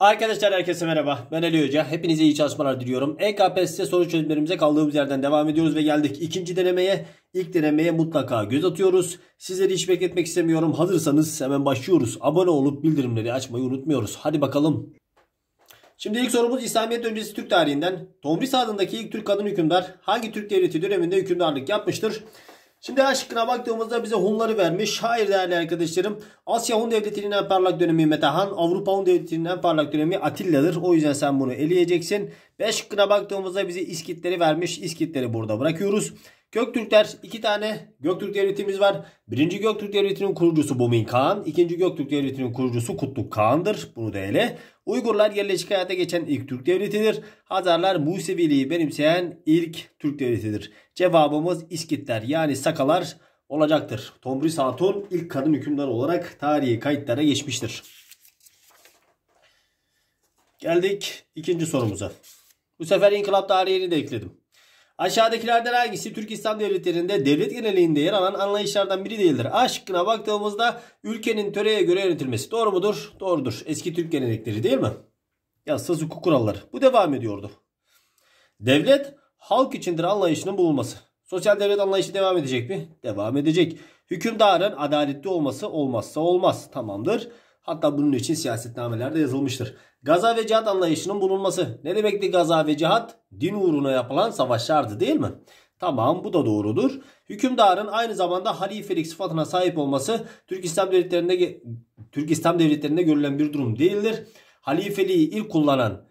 Arkadaşlar herkese merhaba. Ben Ali Hoca. Hepinize iyi çalışmalar diliyorum. EKPSS soru çözümlerimize kaldığımız yerden devam ediyoruz ve geldik. ikinci denemeye, İlk denemeye mutlaka göz atıyoruz. Sizleri hiç bekletmek istemiyorum. Hazırsanız hemen başlıyoruz. Abone olup bildirimleri açmayı unutmuyoruz. Hadi bakalım. Şimdi ilk sorumuz İslamiyet öncesi Türk tarihinden. Tomris adındaki ilk Türk kadın hükümdar hangi Türk devleti döneminde hükümdarlık yapmıştır? Şimdi A şıkkına baktığımızda bize Hunları vermiş. Hayır değerli arkadaşlarım. Asya Hun Devleti'nin en parlak dönemi Metehan. Avrupa Hun Devleti'nin en parlak dönemi Atilla'dır. O yüzden sen bunu eleyeceksin. B şıkkına baktığımızda bize İskitleri vermiş. İskitleri burada bırakıyoruz. Göktürkler iki tane Göktürk Devleti'miz var. Birinci Göktürk Devleti'nin kurucusu Bumin Kağan. ikinci Göktürk Devleti'nin kurucusu Kutluk Kağan'dır. Bunu da ele. Uygurlar yerleşik hayata geçen ilk Türk Devleti'dir. Hazarlar Museviliği benimseyen ilk Türk Devleti'dir. Cevabımız İskitler yani Sakalar olacaktır. Tomris Hatun ilk kadın hükümdar olarak tarihi kayıtlara geçmiştir. Geldik ikinci sorumuza. Bu sefer inkılap tarihini de ekledim. Aşağıdakilerden hangisi Türk İslam devletlerinde devlet genelliğinde yer alan anlayışlardan biri değildir? A şıkkına baktığımızda ülkenin töreye göre yönetilmesi doğru mudur? Doğrudur. Eski Türk gelenekleri değil mi? Ya hukuku kuralları. Bu devam ediyordu. Devlet halk içindir anlayışının bulunması. Sosyal devlet anlayışı devam edecek mi? Devam edecek. Hükümdarın adaletli olması olmazsa olmaz. Tamamdır. Hatta bunun için siyasetnamelerde yazılmıştır. Gaza ve cihat anlayışının bulunması. Ne demekti gaza ve cihat? Din uğruna yapılan savaşlardı değil mi? Tamam bu da doğrudur. Hükümdarın aynı zamanda halifelik sıfatına sahip olması Türk İslam devletlerinde Türk İslam devletlerinde görülen bir durum değildir. Halifeliği ilk kullanan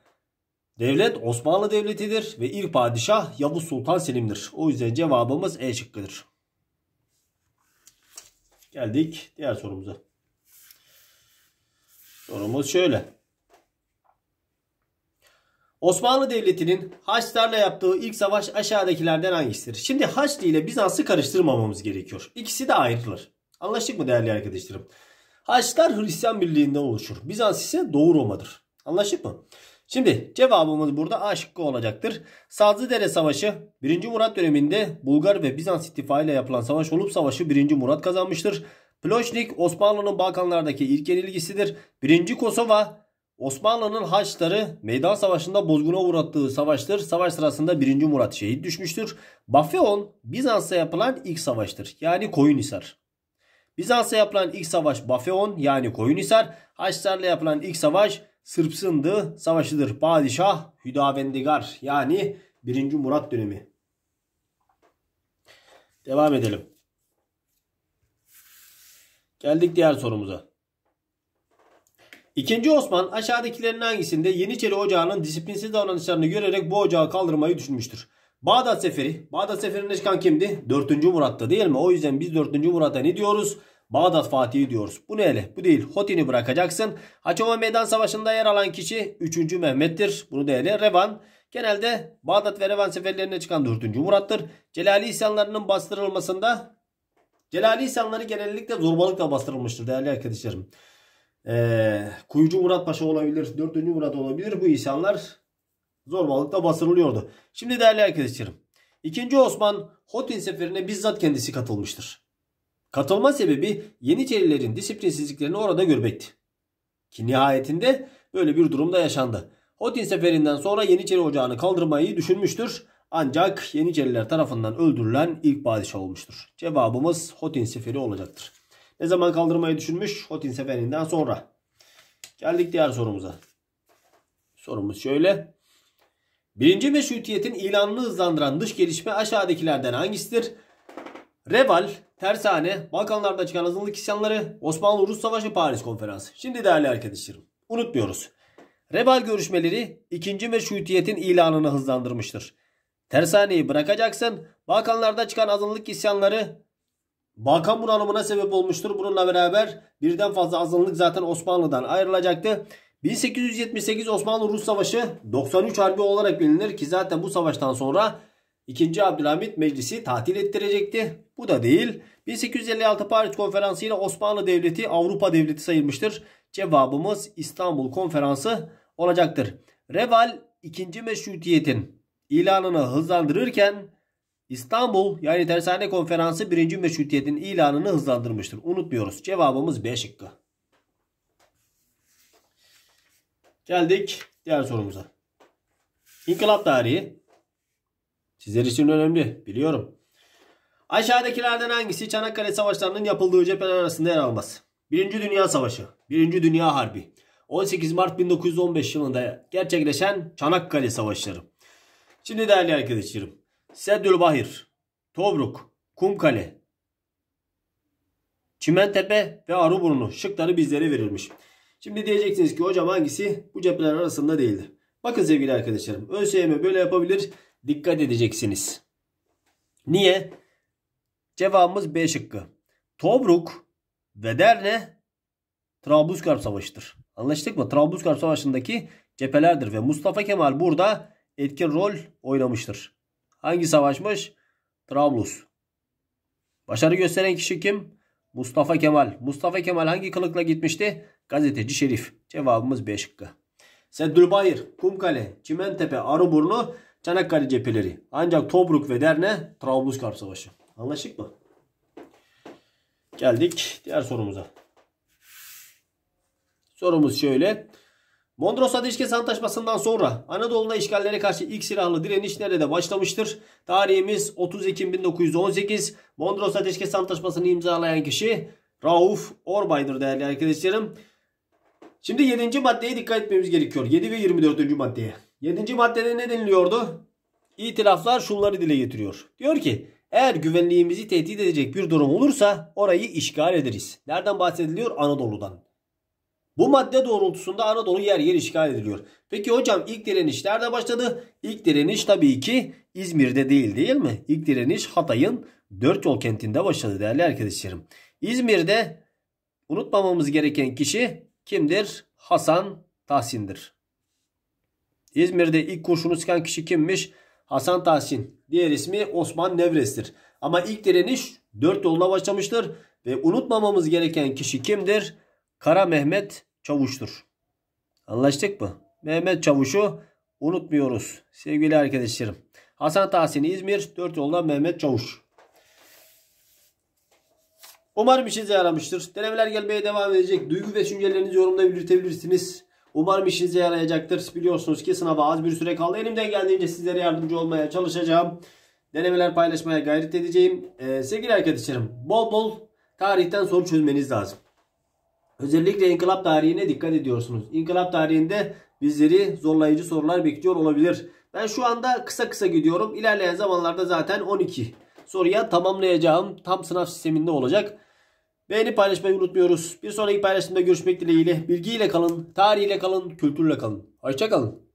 devlet Osmanlı Devleti'dir ve ilk padişah Yavuz Sultan Selim'dir. O yüzden cevabımız E şıkkıdır. Geldik diğer sorumuza. Sorumuz şöyle. Osmanlı Devleti'nin Haçlarla yaptığı ilk savaş aşağıdakilerden hangisidir? Şimdi Haçlı ile Bizans'ı karıştırmamamız gerekiyor. İkisi de ayrılır. Anlaştık mı değerli arkadaşlarım? Haçlar Hristiyan birliğinden oluşur. Bizans ise Doğu Roma'dır. Anlaştık mı? Şimdi cevabımız burada A şıkkı olacaktır. Sazlıdere Savaşı 1. Murat döneminde Bulgar ve Bizans ittifakıyla yapılan savaş olup savaşı 1. Murat kazanmıştır. Ploşnik Osmanlı'nın Balkanlardaki ilk yenilgisidir. 1. Kosova Osmanlı'nın Haçları meydan savaşında bozguna uğrattığı savaştır. Savaş sırasında 1. Murat şehit düşmüştür. Bafeon Bizans'a yapılan ilk savaştır. Yani Koyunhisar. Bizans'a yapılan ilk savaş Bafeon yani Koyunhisar. Haçlarla yapılan ilk savaş Sırp Sındı savaşıdır. Padişah Hüdavendigar yani 1. Murat dönemi. Devam edelim. Geldik diğer sorumuza. İkinci Osman aşağıdakilerin hangisinde Yeniçeri Ocağı'nın disiplinsiz davranışlarını görerek bu ocağı kaldırmayı düşünmüştür? Bağdat Seferi. Bağdat Seferi'ne çıkan kimdi? 4. Murat'ta değil mi? O yüzden biz 4. Murat'a ne diyoruz? Bağdat Fatih'i diyoruz. Bu ne neyle? Bu değil. Hotin'i bırakacaksın. Haçova Meydan Savaşı'nda yer alan kişi 3. Mehmet'tir. Bunu neyle? Revan. Genelde Bağdat ve Revan seferlerine çıkan 4. Murat'tır. Celali isyanlarının bastırılmasında Celali isyanları genellikle zorbalıkla bastırılmıştır değerli arkadaşlarım. Ee, Kuyucu Murat Paşa olabilir, 4. Murat olabilir. Bu isyanlar zorbalıkla bastırılıyordu. Şimdi değerli arkadaşlarım. 2. Osman Hotin seferine bizzat kendisi katılmıştır. Katılma sebebi Yeniçerilerin disiplinsizliklerini orada görmekti. Ki nihayetinde böyle bir durumda yaşandı. Hotin seferinden sonra Yeniçeri ocağını kaldırmayı düşünmüştür ancak Yeniçeriler tarafından öldürülen ilk padişah olmuştur. Cevabımız Hotin Seferi olacaktır. Ne zaman kaldırmayı düşünmüş? Hotin Seferi'nden sonra. Geldik diğer sorumuza. Sorumuz şöyle. Birinci meşrutiyetin ilanını hızlandıran dış gelişme aşağıdakilerden hangisidir? Reval, Tersane, Balkanlarda çıkan azınlık isyanları, Osmanlı-Rus Savaşı, Paris Konferansı. Şimdi değerli arkadaşlarım unutmuyoruz. Reval görüşmeleri 2. Meşrutiyet'in ilanını hızlandırmıştır. Tersaneyi bırakacaksın. Balkanlarda çıkan azınlık isyanları Balkan bunalımına sebep olmuştur. Bununla beraber birden fazla azınlık zaten Osmanlı'dan ayrılacaktı. 1878 Osmanlı-Rus Savaşı 93 Harbi olarak bilinir ki zaten bu savaştan sonra 2. Abdülhamit Meclisi tatil ettirecekti. Bu da değil. 1856 Paris Konferansı ile Osmanlı Devleti Avrupa Devleti sayılmıştır. Cevabımız İstanbul Konferansı olacaktır. Reval 2. Meşrutiyet'in ilanını hızlandırırken İstanbul yani Tersane Konferansı 1. Meşrutiyet'in ilanını hızlandırmıştır. Unutmuyoruz. Cevabımız B şıkkı. Geldik diğer sorumuza. İnkılap tarihi. Sizler için önemli. Biliyorum. Aşağıdakilerden hangisi Çanakkale Savaşları'nın yapıldığı cepheler arasında yer almaz? 1. Dünya Savaşı, 1. Dünya Harbi, 18 Mart 1915 yılında gerçekleşen Çanakkale Savaşları. Şimdi değerli arkadaşlarım. Seddülbahir, Tobruk, Kumkale, Çimentepe ve Arıburnu şıkları bizlere verilmiş. Şimdi diyeceksiniz ki hocam hangisi bu cepheler arasında değildi. Bakın sevgili arkadaşlarım. ÖSYM böyle yapabilir. Dikkat edeceksiniz. Niye? Cevabımız B şıkkı. Tobruk ve Derne Trablusgarp Savaşı'dır. Anlaştık mı? Trablusgarp Savaşı'ndaki cephelerdir ve Mustafa Kemal burada etkin rol oynamıştır. Hangi savaşmış? Trablus. Başarı gösteren kişi kim? Mustafa Kemal. Mustafa Kemal hangi kılıkla gitmişti? Gazeteci Şerif. Cevabımız B şıkkı. Seddülbayır, Kumkale, Çimentepe, Arıburnu, Çanakkale cepheleri. Ancak Tobruk ve Derne Trablusgarp Savaşı. Anlaştık mı? Geldik diğer sorumuza. Sorumuz şöyle. Mondros Ateşkes Antlaşması'ndan sonra Anadolu'da işgallere karşı ilk silahlı direniş nerede başlamıştır? Tarihimiz 30 Ekim 1918. Mondros Ateşkes Antlaşması'nı imzalayan kişi Rauf Orbay'dır değerli arkadaşlarım. Şimdi 7. maddeye dikkat etmemiz gerekiyor. 7 ve 24. maddeye. 7. maddede ne deniliyordu? İtiraflar şunları dile getiriyor. Diyor ki eğer güvenliğimizi tehdit edecek bir durum olursa orayı işgal ederiz. Nereden bahsediliyor? Anadolu'dan. Bu madde doğrultusunda Anadolu yer yer işgal ediliyor. Peki hocam ilk direniş nerede başladı? İlk direniş tabii ki İzmir'de değil değil mi? İlk direniş Hatay'ın Dört Yol kentinde başladı değerli arkadaşlarım. İzmir'de unutmamamız gereken kişi kimdir? Hasan Tahsin'dir. İzmir'de ilk kurşunu sıkan kişi kimmiş? Hasan Tahsin. Diğer ismi Osman Nevres'tir. Ama ilk direniş Dört Yol'la başlamıştır. Ve unutmamamız gereken kişi kimdir? Kara Mehmet Çavuş'tur. Anlaştık mı? Mehmet Çavuş'u unutmuyoruz sevgili arkadaşlarım. Hasan Tahsin İzmir 4 yoldan Mehmet Çavuş. Umarım işinize yaramıştır. Denemeler gelmeye devam edecek. Duygu ve düşüncelerinizi yorumda belirtebilirsiniz. Umarım işinize yarayacaktır. Biliyorsunuz ki sınava az bir süre kaldı. Elimden geldiğince sizlere yardımcı olmaya çalışacağım. Denemeler paylaşmaya gayret edeceğim. Ee, sevgili arkadaşlarım bol bol tarihten soru çözmeniz lazım. Özellikle inkılap tarihine dikkat ediyorsunuz. İnkılap tarihinde bizleri zorlayıcı sorular bekliyor olabilir. Ben şu anda kısa kısa gidiyorum. İlerleyen zamanlarda zaten 12 soruya tamamlayacağım. Tam sınav sisteminde olacak. Beğeni paylaşmayı unutmuyoruz. Bir sonraki paylaşımda görüşmek dileğiyle. Bilgiyle kalın, tarihiyle kalın, kültürle kalın. Hoşçakalın.